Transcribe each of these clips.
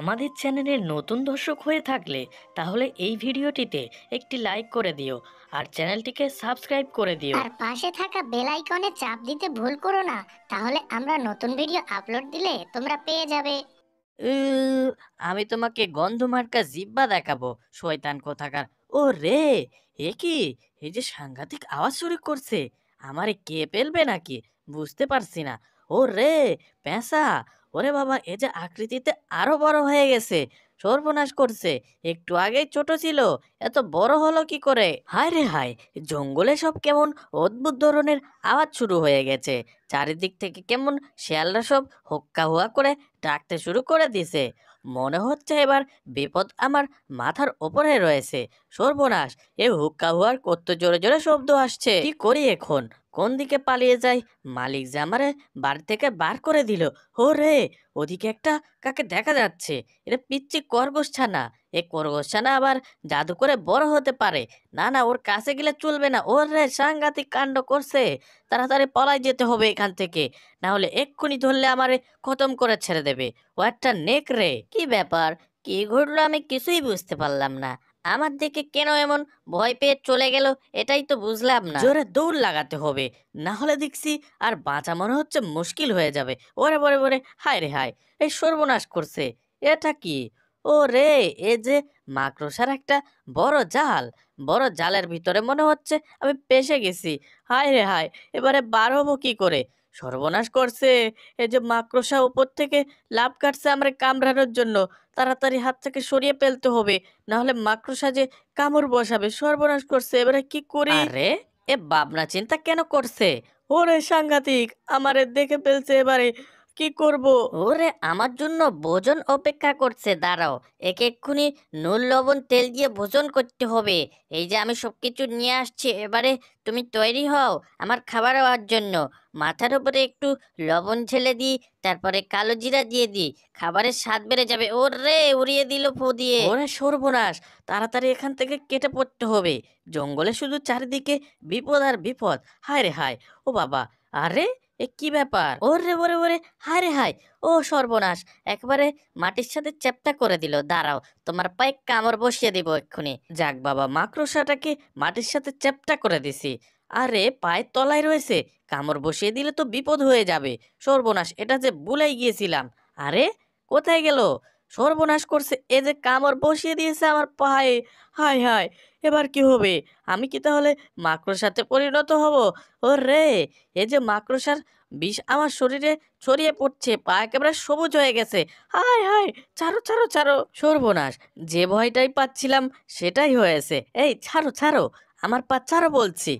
আমাদের চ্যানেলের নতুন দর্শক হয়ে থাকলে তাহলে এই ভিডিওটিতে একটি লাইক করে দিও আর চ্যানেলটিকে সাবস্ক্রাইব করে দিও আর পাশে থাকা বেল আইকনে চাপ দিতে ভুল করো না তাহলে আমরা নতুন ভিডিও আপলোড দিলে তোমরা পেয়ে যাবে আমি তোমাকে গন্ধমার্কা জিব্বা দেখাবো শয়তান কোথাকার ও রে এ কি এই যে সাংঘাতিক আওয়াজ শুরু করছে আমারে কে পেলবে নাকি বুঝতে পারছি না ও রে পেঁচা ওরে বাবা এ যে আকৃতিতে আরও বড় হয়ে গেছে সর্বনাশ করছে একটু আগেই ছোট ছিল এত বড় হলো কি করে হায় রে হায় জঙ্গলে সব কেমন অদ্ভুত ধরনের আওয়াজ শুরু হয়ে গেছে চারিদিক থেকে কেমন শেয়ালরা সব হক্কা হুয়া করে ডাকতে শুরু করে দিছে মনে হচ্ছে এবার বিপদ আমার মাথার ওপরে রয়েছে সর্বনাশ এ হুক্কা হুয়ার কত জোরে জোরে শব্দ আসছে কি করি এখন কোন দিকে পালিয়ে যাই মালিক যে আমারে বাড়ি থেকে বার করে দিল ও রে ওদিকে একটা কাকে দেখা যাচ্ছে এটা পিচ্ছি খরগোশ ছানা এ না আবার জাদু করে বড় হতে পারে না না ওর কাছে গেলে চলবে না ওর রে সাংঘাতিক কাণ্ড করছে তাড়াতাড়ি পলাই যেতে হবে এখান থেকে না হলে এক্ষুনি ধরলে আমারে খতম করে ছেড়ে দেবে ও একটা নেক রে কি ব্যাপার কি ঘটলো আমি কিছুই বুঝতে পারলাম না আমার দিকে কেন এমন ভয় পেয়ে চলে গেল এটাই তো বুঝলাম না জোরে দৌড় লাগাতে হবে না হলে দেখছি আর বাঁচা মনে হচ্ছে মুশকিল হয়ে যাবে ওরে বরে বরে হায় রে হায় এই সর্বনাশ করছে এটা কি ও রে এ যে মাকড়সার একটা বড় জাল বড় জালের ভিতরে মনে হচ্ছে আমি পেশে গেছি হায় রে হায় এবারে বার হবো কি করে সর্বনাশ করছে এ যে মাকড়সা উপর থেকে লাভ কাটছে আমার কামড়ানোর জন্য তাড়াতাড়ি হাত থেকে সরিয়ে ফেলতে হবে না হলে মাকড়সা যে কামড় বসাবে সর্বনাশ করছে এবারে কি করি রে এ ভাবনা চিন্তা কেন করছে ওরে সাংঘাতিক আমারে দেখে ফেলছে এবারে কি করব ওরে আমার জন্য ভোজন অপেক্ষা করছে দাঁড়াও এক এক্ষুনি নুন লবণ তেল দিয়ে ভোজন করতে হবে এই যে আমি সব কিছু নিয়ে আসছি এবারে তুমি তৈরি হও আমার খাবার হওয়ার জন্য মাথার উপরে একটু লবণ ছেলে দিই তারপরে কালো জিরা দিয়ে দিই খাবারের স্বাদ বেড়ে যাবে ওর রে উড়িয়ে দিল ফু দিয়ে ওরে সর্বনাশ তাড়াতাড়ি এখান থেকে কেটে পড়তে হবে জঙ্গলে শুধু চারিদিকে বিপদ আর বিপদ হায় রে হায় ও বাবা আরে এ কি ব্যাপার ওরে ওরে ওরে হারে হায় ও সর্বনাশ একবারে মাটির সাথে চ্যাপটা করে দিল দাঁড়াও তোমার পায়ে কামড় বসিয়ে দিব এক্ষুনি যাক বাবা মাকড়সাটাকে মাটির সাথে চ্যাপটা করে দিছি আরে পায়ের তলায় রয়েছে কামড় বসিয়ে দিলে তো বিপদ হয়ে যাবে সর্বনাশ এটা যে ভুলেই গিয়েছিলাম আরে কোথায় গেল সর্বনাশ করছে এ যে কামড় বসিয়ে দিয়েছে আমার পায়ে হায় হায় এবার কি হবে আমি কি তাহলে মাকড়সাতে পরিণত হব ও রে এ যে মাকড়সার বিষ আমার শরীরে ছড়িয়ে পড়ছে পা একেবারে সবুজ হয়ে গেছে হায় হায় ছাড়ো ছাড়ো ছাড়ো সর্বনাশ যে ভয়টাই পাচ্ছিলাম সেটাই হয়েছে এই ছাড়ো ছাড়ো আমার পা ছাড়ো বলছি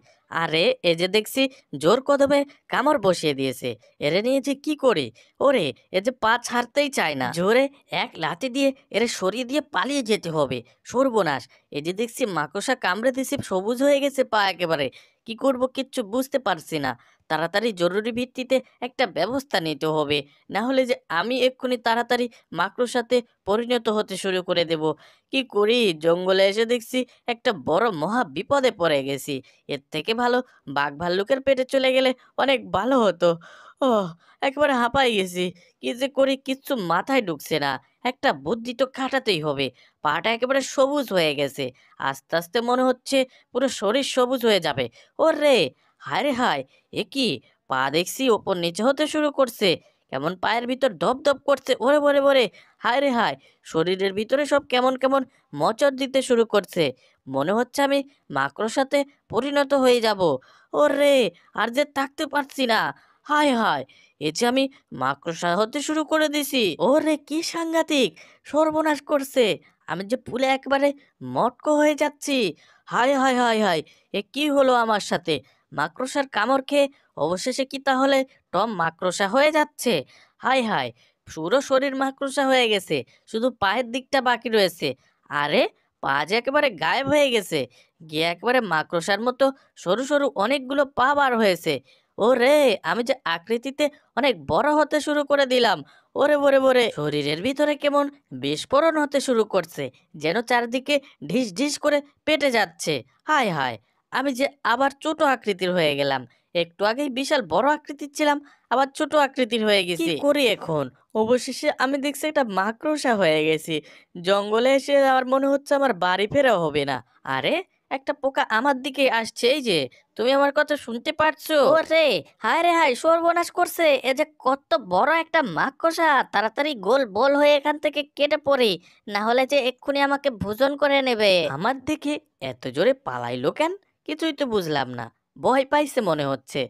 আরে এ যে দেখছি জোর কদমে কামড় বসিয়ে দিয়েছে এরে নিয়ে যে কি করি ওরে এ যে পা ছাড়তেই চায় না জোরে এক লাঠি দিয়ে এরে সরিয়ে দিয়ে পালিয়ে যেতে হবে সর্বনাশ এ যে দেখছি মাকসা কামড়ে দিছে সবুজ হয়ে গেছে পা একেবারে কি করব কিচ্ছু বুঝতে পারছি না তাড়াতাড়ি জরুরি ভিত্তিতে একটা ব্যবস্থা নিতে হবে না হলে যে আমি এক্ষুনি তাড়াতাড়ি সাথে পরিণত হতে শুরু করে দেব কি করি জঙ্গলে এসে দেখছি একটা বড় মহা বিপদে পড়ে গেছি এর থেকে ভালো বাঘ ভাল্লুকের পেটে চলে গেলে অনেক ভালো হতো ও একবারে হাঁপাই গেছি কি যে করি কিচ্ছু মাথায় ঢুকছে না একটা বুদ্ধি তো খাটাতেই হবে পাটা একেবারে সবুজ হয়ে গেছে আস্তে আস্তে মনে হচ্ছে পুরো শরীর সবুজ হয়ে যাবে ও রে হায় হায় এ কি পা দেখছি ওপর নিচে হতে শুরু করছে কেমন পায়ের ভিতর ধপ ধপ করছে ওরে বরে বরে হায় রে হায় শরীরের ভিতরে সব কেমন কেমন মচর দিতে শুরু করছে মনে হচ্ছে আমি মাকড় সাথে পরিণত হয়ে যাব ওরে আর যে থাকতে পারছি না হায় হায় এ যে আমি মাকড়সা হতে শুরু করে দিছি ওরে কি সাংঘাতিক সর্বনাশ করছে আমি যে পুলে একবারে মটকো হয়ে যাচ্ছি হায় হায় হায় হায় এ কি হলো আমার সাথে মাকড়সার কামড় খেয়ে অবশেষে কি তাহলে টম মাকড়সা হয়ে যাচ্ছে হাই হাই পুরো শরীর মাকড়সা হয়ে গেছে শুধু পায়ের দিকটা বাকি রয়েছে আরে পা যে একেবারে গায়েব হয়ে গেছে গিয়ে একেবারে মাকড়সার মতো সরু সরু অনেকগুলো পা বার হয়েছে ওরে আমি যে আকৃতিতে অনেক বড় হতে শুরু করে দিলাম ওরে বরে বরে শরীরের ভিতরে কেমন বিস্ফোরণ হতে শুরু করছে যেন চারদিকে ঢিস ঢিস করে পেটে যাচ্ছে হায় হায় আমি যে আবার ছোট আকৃতির হয়ে গেলাম একটু আগেই বিশাল বড় আকৃতির ছিলাম আবার ছোট আকৃতির হয়ে গেছি করি এখন অবশেষে আমি দেখছি একটা মাকড়সা হয়ে গেছি জঙ্গলে এসে আমার মনে হচ্ছে আমার বাড়ি ফেরা হবে না আরে একটা পোকা আমার দিকে আসছে এই যে তুমি আমার কথা শুনতে পারছো ওরে হায় রে হায় সর্বনাশ করছে এ যে কত বড় একটা মাকড়সা তাড়াতাড়ি গোল বল হয়ে এখান থেকে কেটে পড়ে না হলে যে এক্ষুনি আমাকে ভোজন করে নেবে আমার দিকে এত জোরে পালাইলো কেন কিছুই তো বুঝলাম না ভয় পাইছে মনে হচ্ছে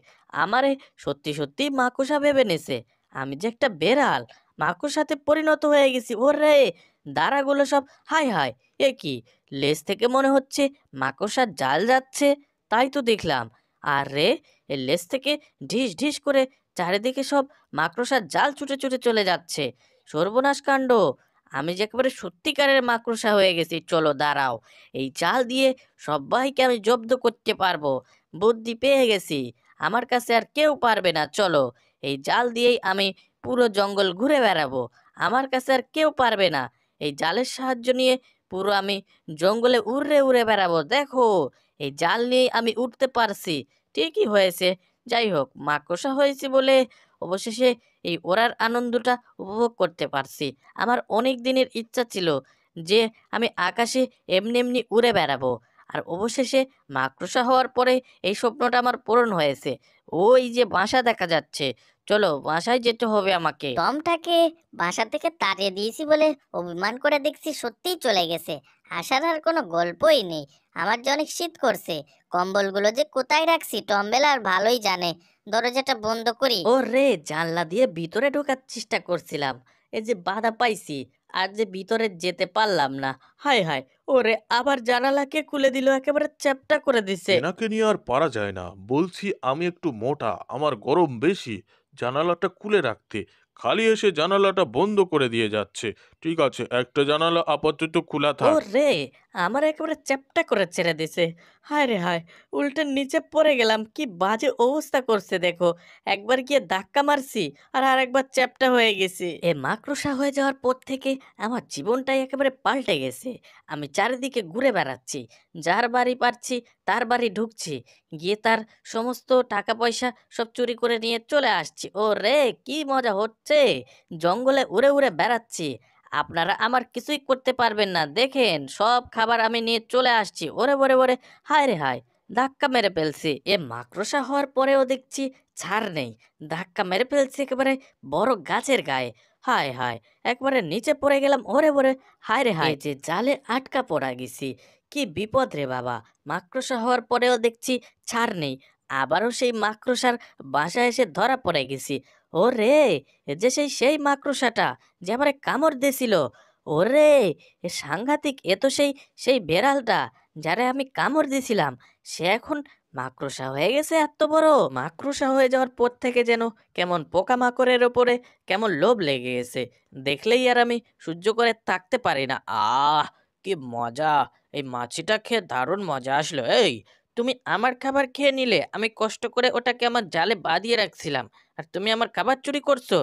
আমারে সত্যি সত্যি মাকুসা ভেবে নেছে আমি যে একটা বেড়াল মাকুসাতে পরিণত হয়ে গেছি রে দাঁড়াগুলো সব হাই হাই এ কি লেজ থেকে মনে হচ্ছে মাকড়সার জাল যাচ্ছে তাই তো দেখলাম আর রে এ লেজ থেকে ঢিস ঢিস করে চারিদিকে সব মাকড়সার জাল ছুটে ছুটে চলে যাচ্ছে সর্বনাশ কাণ্ড আমি যে একেবারে সত্যিকারের মাকড়সা হয়ে গেছি চলো দাঁড়াও এই চাল দিয়ে সবাইকে আমি জব্দ করতে পারবো বুদ্ধি পেয়ে গেছি আমার কাছে আর কেউ পারবে না চলো এই জাল দিয়েই আমি পুরো জঙ্গল ঘুরে বেড়াবো আমার কাছে আর কেউ পারবে না এই জালের সাহায্য নিয়ে পুরো আমি জঙ্গলে উড়ে উড়ে বেড়াবো দেখো এই জাল নিয়ে আমি উঠতে পারছি ঠিকই হয়েছে যাই হোক মাকড়সা হয়েছে বলে অবশেষে এই ওড়ার আনন্দটা উপভোগ করতে পারছি আমার অনেক দিনের ইচ্ছা ছিল যে আমি আকাশে এমনি এমনি উড়ে বেড়াবো আর অবশেষে মাকড়সা হওয়ার পরে এই স্বপ্নটা আমার পূরণ হয়েছে ওই যে বাসা দেখা যাচ্ছে চলো বাসায় যেতে হবে আমাকে টমটাকে বাসা থেকে তাড়িয়ে দিয়েছি বলে অভিমান করে দেখছি সত্যিই চলে গেছে আসার আর কোনো গল্পই নেই আমার যে অনেক শীত করছে কম্বলগুলো যে কোথায় রাখছি টমবেল আর ভালোই জানে দরজাটা বন্ধ করি ও রে জানলা দিয়ে ভিতরে ঢোকার চেষ্টা করছিলাম এই যে বাধা পাইছি আর যে ভিতরে যেতে পারলাম না হায় হায় ওরে আবার জানালাকে খুলে দিল একেবারে চ্যাপটা করে দিছে এনাকে নিয়ে আর পারা যায় না বলছি আমি একটু মোটা আমার গরম বেশি জানালাটা খুলে রাখতে খালি এসে জানালাটা বন্ধ করে দিয়ে যাচ্ছে ঠিক আছে একটা জানালা আপাতত খোলা থাক রে আমার একেবারে চ্যাপটা করে ছেড়ে দিছে হায় রে হায় উল্টে নিচে পড়ে গেলাম কি বাজে অবস্থা করছে দেখো একবার গিয়ে ধাক্কা মারছি আর আর একবার চ্যাপটা হয়ে গেছি এ মাকড়সা হয়ে যাওয়ার পর থেকে আমার জীবনটাই একেবারে পাল্টে গেছে আমি চারিদিকে ঘুরে বেড়াচ্ছি যার বাড়ি পারছি তার বাড়ি ঢুকছি গিয়ে তার সমস্ত টাকা পয়সা সব চুরি করে নিয়ে চলে আসছি ও রে কি মজা হচ্ছে হচ্ছে জঙ্গলে উড়ে উড়ে বেড়াচ্ছি আপনারা আমার কিছুই করতে পারবেন না দেখেন সব খাবার আমি নিয়ে চলে আসছি ওরে ওরে ওরে হায় রে হায় ধাক্কা মেরে ফেলছি এ মাকড়সা হওয়ার পরেও দেখছি ছাড় নেই ধাক্কা মেরে ফেলছি একেবারে বড় গাছের গায়ে হায় হায় একবারে নিচে পড়ে গেলাম ওরে ওরে হায় রে হায় যে জালে আটকা পড়া গেছি কি বিপদ রে বাবা মাকড়সা হওয়ার পরেও দেখছি ছাড় নেই আবারও সেই মাকড়সার বাসায় এসে ধরা পড়ে গেছি ওরে যে সেই সেই মাকড়সাটা যে আমারে কামড় দিয়েছিল ওরে এ সাংঘাতিক এ তো সেই সেই বেড়ালটা যারে আমি কামড় দিয়েছিলাম সে এখন মাকড়সা হয়ে গেছে এত বড় মাকড়সা হয়ে যাওয়ার পর থেকে যেন কেমন পোকামাকড়ের ওপরে কেমন লোভ লেগে গেছে দেখলেই আর আমি সহ্য করে থাকতে পারি না আহ কি মজা এই মাছিটা খেয়ে দারুণ মজা আসলো এই তুমি আমার খাবার খেয়ে নিলে আমি কষ্ট করে ওটাকে আমার জালে বাঁধিয়ে রাখছিলাম আর তুমি আমার খাবার চুরি করছো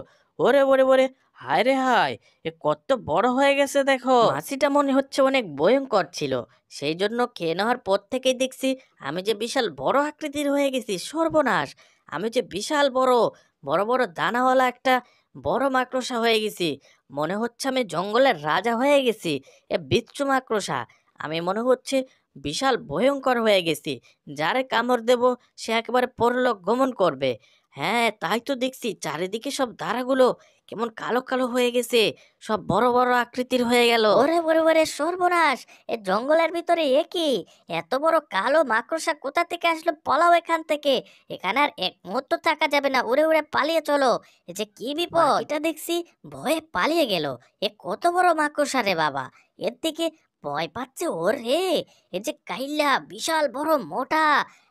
ওরে ওরে ওরে হায় রে হায় এ কত বড় হয়ে গেছে দেখো মাছিটা মনে হচ্ছে অনেক ভয়ঙ্কর ছিল সেই জন্য খেয়ে নেওয়ার পর থেকেই দেখছি আমি যে বিশাল বড় আকৃতির হয়ে গেছি সর্বনাশ আমি যে বিশাল বড় বড় বড় দানাওয়ালা একটা বড় মাকড়সা হয়ে গেছি মনে হচ্ছে আমি জঙ্গলের রাজা হয়ে গেছি এ বিচ্ছু মাকড়সা আমি মনে হচ্ছে বিশাল ভয়ঙ্কর হয়ে গেছি যারে কামড় দেব সে একেবারে পরলোক গমন করবে হ্যাঁ তাই তো দেখছি চারিদিকে সব ধারাগুলো কেমন কালো কালো হয়ে গেছে সব বড় বড় আকৃতির হয়ে গেল ওরে বড় বড় সর্বনাশ এ জঙ্গলের ভিতরে এ কি এত বড় কালো মাকড়সা কোথা থেকে আসলো পালাও এখান থেকে এখানে আর এক মুহূর্ত থাকা যাবে না উড়ে উড়ে পালিয়ে চলো এ যে কি বিপদ এটা দেখছি ভয়ে পালিয়ে গেল এ কত বড় মাকড়সা রে বাবা এর দিকে ভয় পাচ্ছে ওরে এ যে কাইলা বিশাল বড় মোটা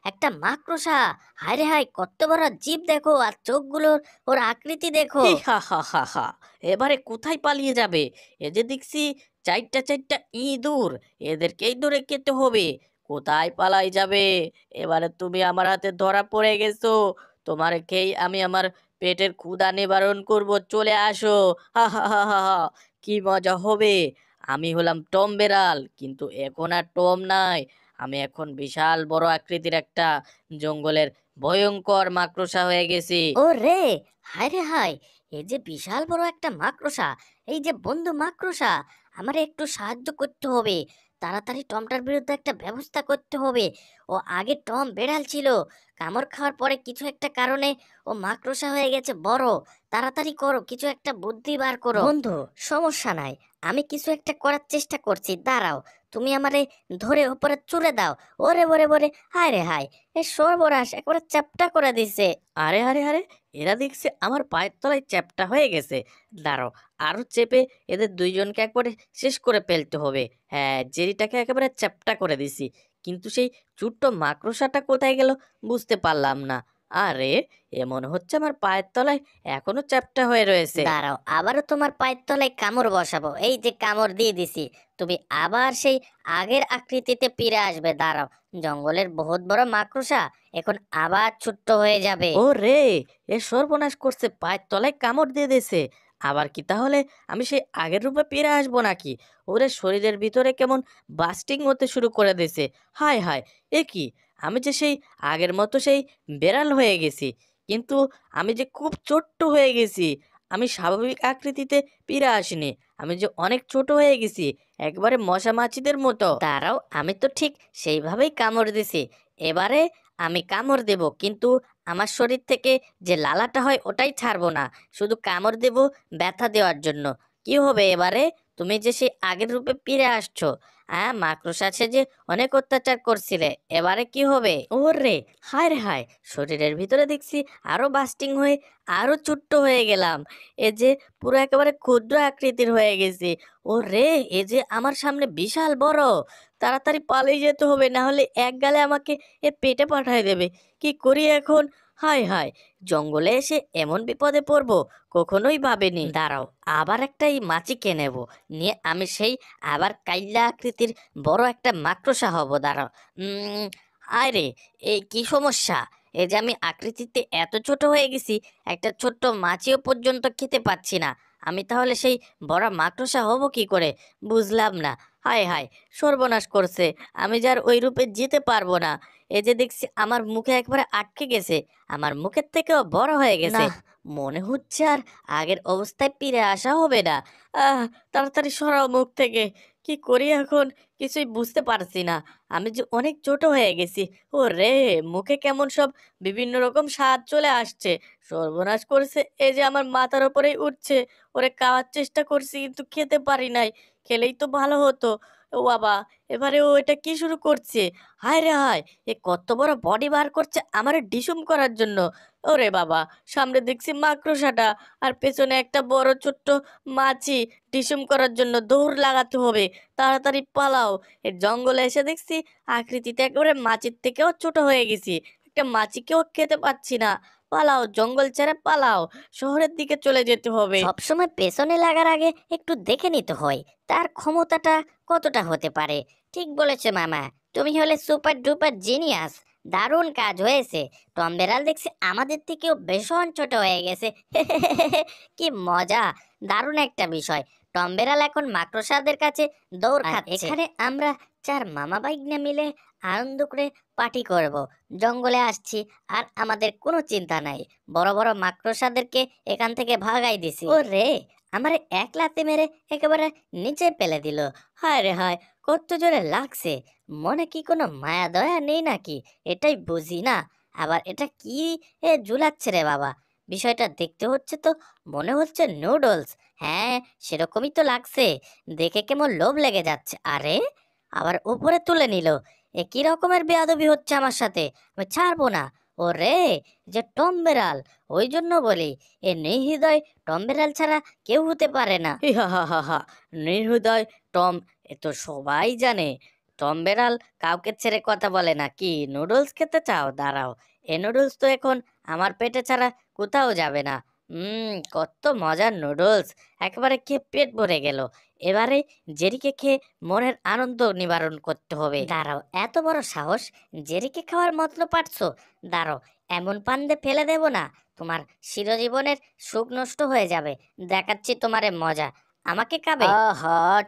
একটা মাকড়সা হায় রে হায় কত বড় জীব দেখো আর চোখগুলোর ওর আকৃতি দেখো হা হা হা হা এবারে কোথায় পালিয়ে যাবে এ যে দেখছি চারটা চারটা ইঁদুর এদেরকেই দূরে খেতে হবে কোথায় পালাই যাবে এবারে তুমি আমার হাতে ধরা পড়ে গেছো তোমার খেয়ে আমি আমার পেটের ক্ষুদা নিবারণ করব চলে আসো হা হা হা হা কি মজা হবে আমি হলাম টম বেড়াল কিন্তু এখন আর টম নাই আমি এখন বিশাল বড় আকৃতির একটা জঙ্গলের ভয়ঙ্কর মাকড়সা হয়ে গেছি ও রে হায় রে হায় এই যে বিশাল বড় একটা মাকড়সা এই যে বন্ধু মাকড়সা আমার একটু সাহায্য করতে হবে তাড়াতাড়ি টমটার বিরুদ্ধে একটা ব্যবস্থা করতে হবে ও আগে টম বেড়াল ছিল কামড় খাওয়ার পরে কিছু একটা কারণে ও মাকড়সা হয়ে গেছে বড় তাড়াতাড়ি করো কিছু একটা বুদ্ধি বার করো বন্ধু সমস্যা নাই আমি কিছু একটা করার চেষ্টা করছি দাঁড়াও তুমি আমারে ধরে ওপরে চুরে দাও ওরে ওরে ওরে হায় রে হায় এ সর্বনাশ একবারে চ্যাপটা করে দিছে আরে আরে আরে এরা দেখছে আমার পায়ের তলায় চ্যাপটা হয়ে গেছে দাঁড়াও আরও চেপে এদের দুইজনকে একবারে শেষ করে ফেলতে হবে হ্যাঁ জেরিটাকে একেবারে চ্যাপটা করে দিছি কিন্তু সেই ছোট্ট মাকড়সাটা কোথায় গেল বুঝতে পারলাম না আরে এ মনে হচ্ছে আমার পায়ের তলায় এখনো চ্যাপটা হয়ে রয়েছে দাঁড়াও আবারও তোমার পায়ের তলায় কামড় বসাবো এই যে কামড় দিয়ে দিছি তুমি আবার সেই আগের আকৃতিতে ফিরে আসবে দাঁড়াও জঙ্গলের বহুত বড় মাকড়সা এখন আবার ছোট্ট হয়ে যাবে ও রে এ সর্বনাশ করছে পায়ের তলায় কামড় দিয়ে দিছে আবার কি তাহলে আমি সেই আগের রূপে ফিরে আসবো নাকি ওরে শরীরের ভিতরে কেমন বাস্টিং হতে শুরু করে দিয়েছে হায় হায় এ কি আমি যে সেই আগের মতো সেই বেড়াল হয়ে গেছি কিন্তু আমি যে খুব ছোট্ট হয়ে গেছি আমি স্বাভাবিক আকৃতিতে পিরা আসিনি আমি যে অনেক ছোট হয়ে গেছি একবারে মশা মাছিদের মতো তারাও আমি তো ঠিক সেইভাবেই কামড় দিছি এবারে আমি কামড় দেব কিন্তু আমার শরীর থেকে যে লালাটা হয় ওটাই ছাড়বো না শুধু কামড় দেব ব্যথা দেওয়ার জন্য কি হবে এবারে তুমি যে সেই আগের রূপে ফিরে আসছো হ্যাঁ আছে যে অনেক অত্যাচার করছিলে এবারে কি হবে রে হায় রে হায় শরীরের ভিতরে দেখছি আরও বাস্টিং হয়ে আরও ছোট্ট হয়ে গেলাম এ যে পুরো একেবারে ক্ষুদ্র আকৃতির হয়ে গেছি ও রে এ যে আমার সামনে বিশাল বড় তাড়াতাড়ি পালিয়ে যেতে হবে না হলে এক গালে আমাকে এ পেটে পাঠায় দেবে কি করি এখন হায় হায় জঙ্গলে এসে এমন বিপদে পড়ব কখনোই ভাবেনি দাঁড়াও আবার একটা এই মাছিকে নেব নিয়ে আমি সেই আবার কাইলা আকৃতির বড় একটা মাকড়সা হব দাঁড়াও আরে এই কি সমস্যা এই যে আমি আকৃতিতে এত ছোট হয়ে গেছি একটা ছোট্ট মাছিও পর্যন্ত খেতে পাচ্ছি না আমি তাহলে সেই বড় মাকড়সা হব কি করে বুঝলাম না হায় হায় সর্বনাশ করছে আমি যার ওই রূপে যেতে পারবো না এ যে দেখছি আমার মুখে একবারে আটকে গেছে আমার মুখের থেকেও বড় হয়ে গেছে মনে হচ্ছে আর আগের অবস্থায় পিরে আসা হবে না আহ তাড়াতাড়ি সরাও মুখ থেকে কি করি এখন কিছুই বুঝতে পারছি না আমি যে অনেক ছোট হয়ে গেছি ও রে মুখে কেমন সব বিভিন্ন রকম স্বাদ চলে আসছে সর্বনাশ করছে এই যে আমার মাথার ওপরেই উঠছে ওরে খাওয়ার চেষ্টা করছি কিন্তু খেতে পারি নাই খেলেই তো ভালো হতো ও বাবা এবারে ও এটা কি শুরু করছে হায় রে হায় এ কত বড় বডি বার করছে আমার ডিসুম করার জন্য ওরে বাবা সামনে দেখছি মাকড়সাটা আর পেছনে একটা বড় ছোট্ট মাছি ডিসুম করার জন্য দৌড় লাগাতে হবে তাড়াতাড়ি পালাও এ জঙ্গলে এসে দেখছি আকৃতিতে একেবারে মাছির থেকেও ছোট হয়ে গেছি একটা মাছিকেও খেতে পাচ্ছি না পালাও জঙ্গল ছেড়ে পালাও শহরের দিকে চলে যেতে হবে সবসময় পেছনে লাগার আগে একটু দেখে নিতে হয় তার ক্ষমতাটা কতটা হতে পারে ঠিক বলেছে মামা তুমি হলে সুপার ডুপার জিনিয়াস দারুণ কাজ হয়েছে টম বেড়াল দেখছি আমাদের থেকেও ভীষণ ছোট হয়ে গেছে কি মজা দারুণ একটা বিষয় টম বেড়াল এখন মাকড়সাদের কাছে দৌড় আচ্ছা। এখানে আমরা চার মামা না মিলে আনন্দ করে পার্টি করব জঙ্গলে আসছি আর আমাদের কোনো চিন্তা নাই বড় বড় মাকড়সাদেরকে এখান থেকে ভাগাই দিছি ও রে আমার এক লাতে মেরে একেবারে নিচে ফেলে দিল হায় রে হায় কত জোরে লাগছে মনে কি কোনো মায়া দয়া নেই নাকি এটাই বুঝি না আবার এটা কি এ ঝুলাচ্ছে রে বাবা বিষয়টা দেখতে হচ্ছে তো মনে হচ্ছে নুডলস হ্যাঁ সেরকমই তো লাগছে দেখে কেমন লোভ লেগে যাচ্ছে আরে আবার উপরে তুলে নিল এ কী রকমের বেয়াদবি হচ্ছে আমার সাথে আমি ছাড়বো না ও রে যে টম বেড়াল ওই জন্য বলি এ নিহৃদয় টম বেড়াল ছাড়া কেউ হতে পারে না নিহৃদয় হা টম এ তো সবাই জানে টম বেড়াল কাউকে ছেড়ে কথা বলে না কি নুডলস খেতে চাও দাঁড়াও এ নুডলস তো এখন আমার পেটে ছাড়া কোথাও যাবে না হুম কত মজার নুডলস একেবারে খেয়ে পেট ভরে গেল এবারে জেরিকে খেয়ে মনের আনন্দ নিবারণ করতে হবে দাঁড়াও এত বড় সাহস জেরিকে খাওয়ার মতলব পারছো দাঁড়াও এমন পান্দে ফেলে দেব না তোমার চিরজীবনের সুখ নষ্ট হয়ে যাবে দেখাচ্ছি তোমারে মজা আমাকে খাবে হ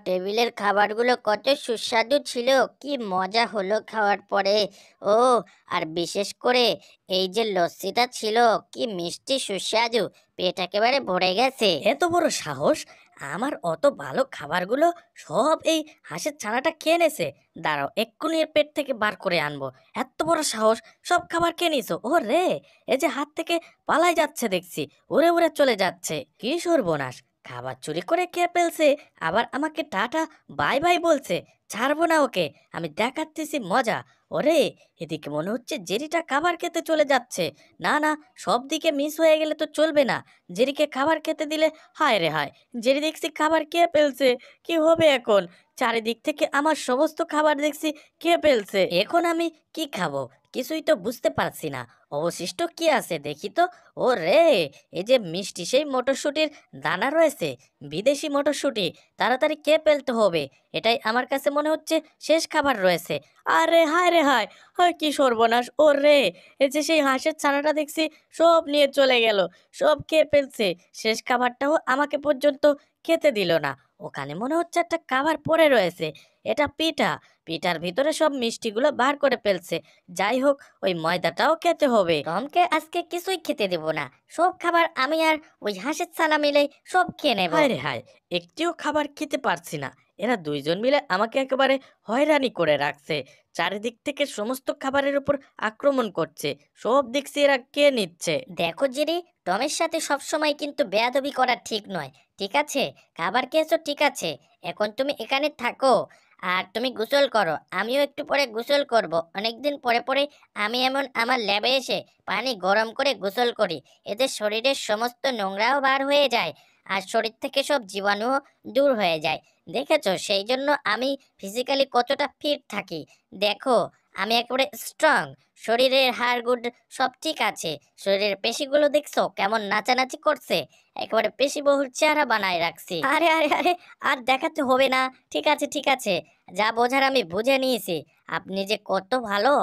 টেবিলের খাবারগুলো কত সুস্বাদু ছিল কি মজা হলো খাওয়ার পরে ও আর বিশেষ করে এই যে লস্যিটা ছিল কি মিষ্টি সুস্বাদু পেট একেবারে ভরে গেছে এত বড় সাহস আমার অত ভালো খাবারগুলো সব এই হাঁসের ছানাটা খেয়ে নেছে দাঁড়াও এক্ষুনি এর পেট থেকে বার করে আনবো এত বড় সাহস সব খাবার খেয়ে নিছো ও রে এ যে হাত থেকে পালাই যাচ্ছে দেখছি উড়ে উড়ে চলে যাচ্ছে কি সর্বনাশ খাবার চুরি করে খেয়ে ফেলছে আবার আমাকে টাটা বাই বাই বলছে ছাড়বো না ওকে আমি দেখাচ্ছি মজা ওরে এদিকে মনে হচ্ছে জেরিটা খাবার খেতে চলে যাচ্ছে না না সব দিকে মিস হয়ে গেলে তো চলবে না জেরিকে খাবার খেতে দিলে হায় রে হায় জেরি দেখছি খাবার কে ফেলছে কি হবে এখন চারিদিক থেকে আমার সমস্ত খাবার দেখছি কে ফেলছে এখন আমি কি খাবো কিছুই তো বুঝতে পারছি না অবশিষ্ট কি আছে দেখি তো ও রে এই যে মিষ্টি সেই মটরশুঁটির দানা রয়েছে বিদেশি মটরশুঁটি তাড়াতাড়ি কে পেলতে হবে এটাই আমার কাছে মনে হচ্ছে শেষ খাবার রয়েছে আরে হায় রে হায় হয় কি সর্বনাশ ও রে এই যে সেই হাঁসের ছানাটা দেখছি সব নিয়ে চলে গেল সব কে পেলছে শেষ খাবারটাও আমাকে পর্যন্ত খেতে দিল না ওখানে মনে হচ্ছে একটা কাভার পড়ে রয়েছে এটা পিঠা পিঠার ভিতরে সব মিষ্টিগুলো বার করে ফেলছে যাই হোক ওই ময়দাটাও খেতে হবে টমকে আজকে কিছুই খেতে দেব না সব খাবার আমি আর ওই হাঁসের ছানা মিলে সব খেয়ে নেব আরে হায় একটিও খাবার খেতে পারছি না এরা দুইজন মিলে আমাকে একেবারে হয়রানি করে রাখছে চারিদিক থেকে সমস্ত খাবারের উপর আক্রমণ করছে সব দিক এরা কে নিচ্ছে দেখো জিরি টমের সাথে সব সময় কিন্তু বেয়াদবি করা ঠিক নয় ঠিক আছে খাবার খেয়েছো ঠিক আছে এখন তুমি এখানে থাকো আর তুমি গোসল করো আমিও একটু পরে গোসল করব। অনেকদিন পরে পরে আমি এমন আমার ল্যাবে এসে পানি গরম করে গোসল করি এতে শরীরের সমস্ত নোংরাও বার হয়ে যায় আর শরীর থেকে সব জীবাণুও দূর হয়ে যায় দেখেছো সেই জন্য আমি ফিজিক্যালি কতটা ফিট থাকি দেখো আমি একেবারে স্ট্রং শরীরের হাড় গুড সব ঠিক আছে শরীরের পেশিগুলো দেখছো কেমন নাচানাচি করছে একেবারে পেশি পেশিবহুল চেহারা বানায় রাখছি আরে আরে আরে আর দেখাতে হবে না ঠিক আছে ঠিক আছে যা বোঝার আমি বুঝে নিয়েছি আপনি যে কত ভালো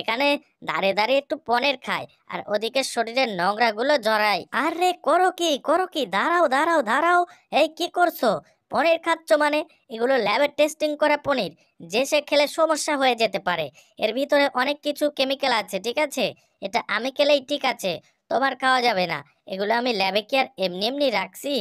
এখানে দাঁড়ে দাঁড়িয়ে একটু পনের খায় আর ওদিকে শরীরের নোংরাগুলো জড়ায় আরে করো কি করো কি দাঁড়াও দাঁড়াও দাঁড়াও এই কি করছো পনির খাচ্ছ মানে এগুলো ল্যাবের টেস্টিং করা পনির যে সে খেলে সমস্যা হয়ে যেতে পারে এর ভিতরে অনেক কিছু কেমিক্যাল আছে ঠিক আছে এটা আমি খেলেই ঠিক আছে তোমার খাওয়া যাবে না এগুলো আমি ল্যাবে কি আর এমনি এমনি রাখছি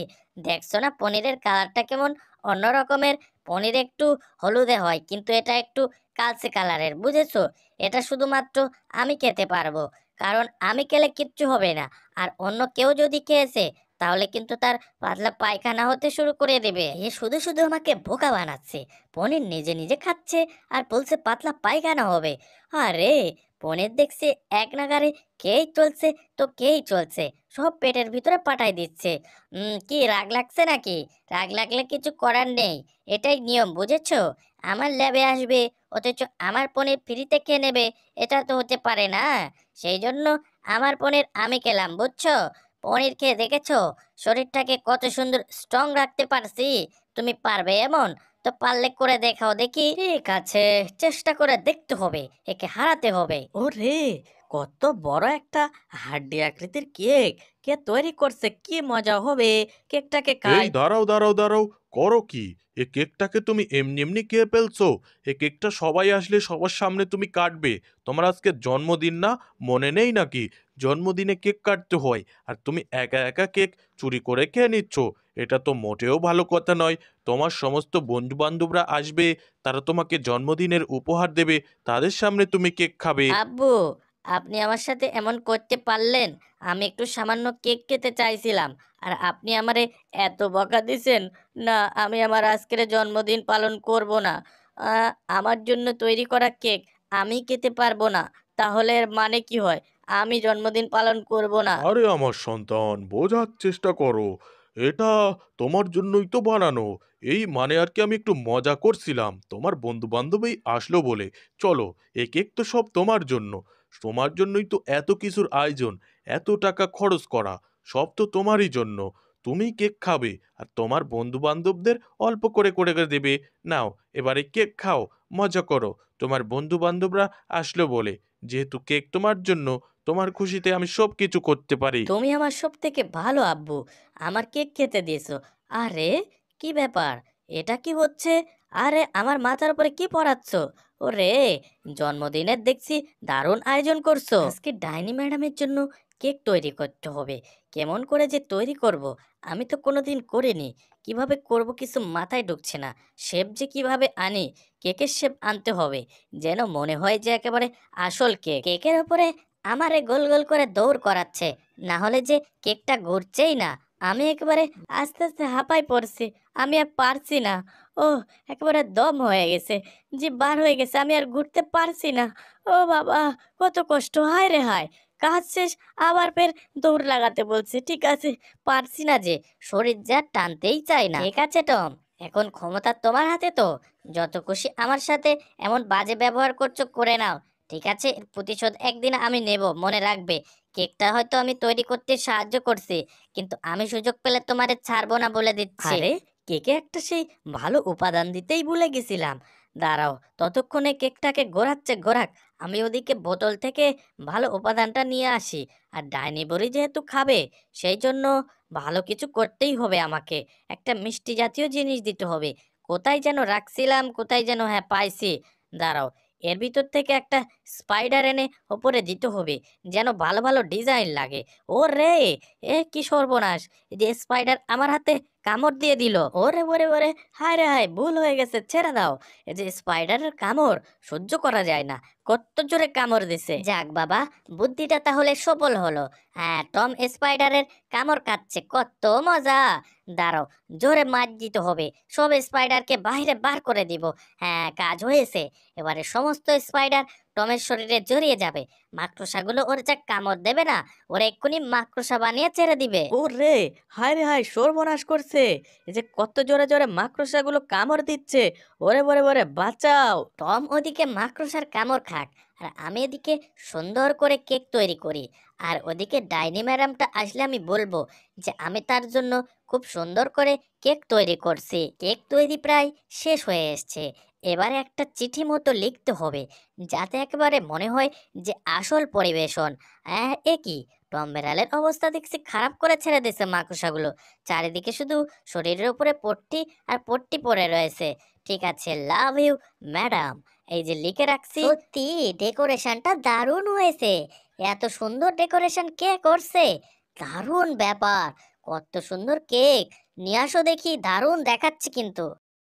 দেখছো না পনিরের কালারটা কেমন অন্য রকমের পনির একটু হলুদে হয় কিন্তু এটা একটু কালসে কালারের বুঝেছো এটা শুধুমাত্র আমি খেতে পারবো কারণ আমি খেলে কিচ্ছু হবে না আর অন্য কেউ যদি খেয়েছে তাহলে কিন্তু তার পাতলা পায়খানা হতে শুরু করে দেবে এ শুধু শুধু আমাকে বোকা বানাচ্ছে পনির নিজে নিজে খাচ্ছে আর বলছে পাতলা পায়খানা হবে আরে পনির দেখছে এক নাগারে কেই চলছে তো কেই চলছে সব পেটের ভিতরে পাঠাই দিচ্ছে কি রাগ লাগছে নাকি রাগ লাগলে কিছু করার নেই এটাই নিয়ম বুঝেছ আমার ল্যাবে আসবে অথচ আমার পনির ফ্রিতে খেয়ে নেবে এটা তো হতে পারে না সেই জন্য আমার পনির আমি খেলাম বুঝছো পনির খেয়ে দেখেছো শরীরটাকে কত সুন্দর স্ট্রং রাখতে পারছি তুমি পারবে এমন তো পারলে করে দেখাও দেখি ঠিক আছে চেষ্টা করে দেখতে হবে একে হারাতে হবে ওরে কত বড় একটা হাড্ডি আকৃতির কেক কে তৈরি করছে কি মজা হবে কেকটাকে খাই দাঁড়াও দাঁড়াও দাঁড়াও করো কি এ কেকটাকে তুমি এমনি এমনি খেয়ে ফেলছো এ কেকটা সবাই আসলে সবার সামনে তুমি কাটবে তোমার আজকে জন্মদিন না মনে নেই নাকি জন্মদিনে কেক কাটতে হয় আর তুমি একা একা কেক চুরি করে খেয়ে নিচ্ছ এটা তো মোটেও ভালো কথা নয় তোমার সমস্ত বন্ধু বান্ধবরা আসবে তারা তোমাকে জন্মদিনের উপহার দেবে তাদের সামনে তুমি কেক খাবে আব্বু আপনি আমার সাথে এমন করতে পারলেন আমি একটু সামান্য কেক খেতে চাইছিলাম আর আপনি আমারে এত বকা দিছেন না আমি আমার আজকের জন্মদিন পালন করব না আহ, আমার জন্য তৈরি করা কেক আমি খেতে পারবো না তাহলে মানে কি হয় আমি জন্মদিন পালন করব না আরে আমার সন্তান বোঝার চেষ্টা করো এটা তোমার জন্যই তো বানানো এই মানে আর কি আমি একটু মজা করছিলাম তোমার বন্ধু বান্ধবী আসলো বলে চলো এ কেক তো সব তোমার জন্য তোমার জন্যই তো এত কিছুর আয়োজন এত টাকা খরচ করা সব তো তোমারই জন্য তুমি কেক খাবে আর তোমার বন্ধু বান্ধবদের অল্প করে করে করে দেবে নাও এবারে কেক খাও মজা করো তোমার বন্ধু বান্ধবরা আসলো বলে যেহেতু কেক তোমার জন্য তোমার খুশিতে আমি সব কিছু করতে পারি তুমি আমার সব থেকে ভালো আব্বু আমার কেক খেতে দিয়েছো আরে কি ব্যাপার এটা কি হচ্ছে আরে আমার মাথার উপরে কি পড়াচ্ছ ওরে জন্মদিনের দেখছি দারুণ আয়োজন করছো আজকে ডাইনি ম্যাডামের জন্য কেক তৈরি করতে হবে কেমন করে যে তৈরি করব। আমি তো কোনো দিন করিনি কিভাবে করব কিছু মাথায় ঢুকছে না শেপ যে কিভাবে আনি কেকের শেপ আনতে হবে যেন মনে হয় যে একেবারে আসল কেক কেকের ওপরে আমারে গোল গোল করে দৌড় করাচ্ছে না হলে যে কেকটা ঘুরছেই না আমি একেবারে আস্তে আস্তে হাঁপাই পড়ছি আমি আর পারছি না ও একেবারে দম হয়ে গেছে যে বার হয়ে গেছে আমি আর ঘুরতে পারছি না ও বাবা কত কষ্ট হায় রে হায় কাজ শেষ আবার ফের দৌড় লাগাতে বলছে ঠিক আছে পারছি না যে শরীর যা টানতেই চাই না ঠিক আছে টম এখন ক্ষমতা তোমার হাতে তো যত খুশি আমার সাথে এমন বাজে ব্যবহার করছো করে নাও ঠিক আছে প্রতিশোধ একদিন আমি নেব মনে রাখবে কেকটা হয়তো আমি তৈরি করতে সাহায্য করছি কিন্তু আমি সুযোগ পেলে তোমারে ছাড়বো না বলে দিচ্ছি কেকে একটা সেই ভালো উপাদান দিতেই ভুলে গেছিলাম দাঁড়াও ততক্ষণে কেকটাকে গোড়াচ্ছে গোড়াক আমি ওদিকে বোতল থেকে ভালো উপাদানটা নিয়ে আসি আর ডাইনি বড়ি যেহেতু খাবে সেই জন্য ভালো কিছু করতেই হবে আমাকে একটা মিষ্টি জাতীয় জিনিস দিতে হবে কোথায় যেন রাখছিলাম কোথায় যেন হ্যাঁ পাইছি দাঁড়াও এর ভিতর থেকে একটা স্পাইডার এনে ওপরে দিতে হবে যেন ভালো ভালো ডিজাইন লাগে ও রে এ কি সর্বনাশ যে স্পাইডার আমার হাতে কামড় দিয়ে দিল ওরে ওরে ওরে হায় রে হায় ভুল হয়ে গেছে ছেড়ে দাও এই যে স্পাইডারের কামড় সহ্য করা যায় না কত জোরে কামড় দিছে যাক বাবা বুদ্ধিটা তাহলে সফল হলো হ্যাঁ টম স্পাইডারের কামড় কাটছে কত মজা দাঁড়াও জোরে মাছ দিতে হবে সব স্পাইডারকে বাইরে বার করে দিব হ্যাঁ কাজ হয়েছে এবারে সমস্ত স্পাইডার টমের শরীরে জড়িয়ে যাবে মাকড়সাগুলো ওর যা কামড় দেবে না ওরা এক্ষুনি মাকড়সা বানিয়ে ছেড়ে দিবে ও রে হায় রে হায় সর্বনাশ করছে এই যে কত জোরে জোরে মাকড়সাগুলো কামড় দিচ্ছে ওরে বরে বরে বাঁচাও টম ওদিকে মাকড়সার কামড় খাক আর আমি এদিকে সুন্দর করে কেক তৈরি করি আর ওদিকে ডাইনি ম্যাডামটা আসলে আমি বলবো যে আমি তার জন্য খুব সুন্দর করে কেক তৈরি করছি কেক তৈরি প্রায় শেষ হয়ে এসছে এবারে একটা চিঠি মতো লিখতে হবে যাতে একেবারে মনে হয় যে আসল পরিবেশন এ কি টম বেড়ালের অবস্থা দেখছি খারাপ করে ছেড়ে দিয়েছে মাকুসাগুলো চারিদিকে শুধু শরীরের উপরে পট্টি আর পট্টি পড়ে রয়েছে ঠিক আছে লাভ ইউ ম্যাডাম এই যে লিখে রাখছি সত্যি ডেকোরেশনটা দারুণ হয়েছে এত সুন্দর ডেকোরেশন কে করছে দারুণ ব্যাপার কত সুন্দর কেক নিয়ে আসো দেখি দারুণ দেখাচ্ছে কিন্তু